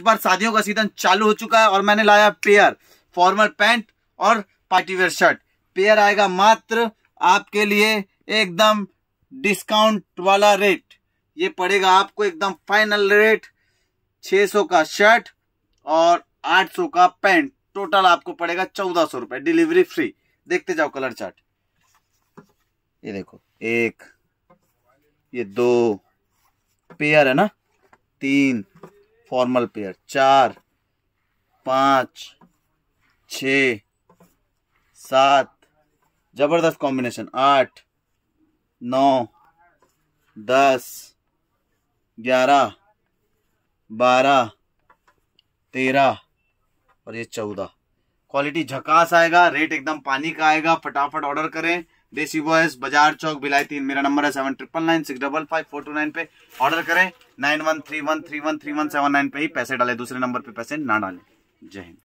इस बार शादियों का सीजन चालू हो चुका है और मैंने लाया पेयर फॉर्मल पैंट और पार्टी वेयर शर्ट पेयर आएगा मात्र आपके लिए एकदम डिस्काउंट वाला रेट ये पड़ेगा आपको एकदम फाइनल रेट 600 का शर्ट और 800 का पैंट टोटल आपको पड़ेगा चौदह सौ रुपए डिलीवरी फ्री देखते जाओ कलर चार्ट ये देखो एक ये दो पेयर है ना तीन फॉर्मल पेयर चार पाँच छ सात जबरदस्त कॉम्बिनेशन आठ नौ दस ग्यारह बारह तेरह और ये चौदह क्वालिटी झकास आएगा रेट एकदम पानी का आएगा फटाफट ऑर्डर करें देसी बॉयस बाजार चौक भिलाई तीन मेरा नंबर है seven triple nine six double five four two nine पे ऑर्डर करें nine one three one three one three one seven nine पे ही पैसे डाले दूसरे नंबर पे पैसे ना डाले जय हिंद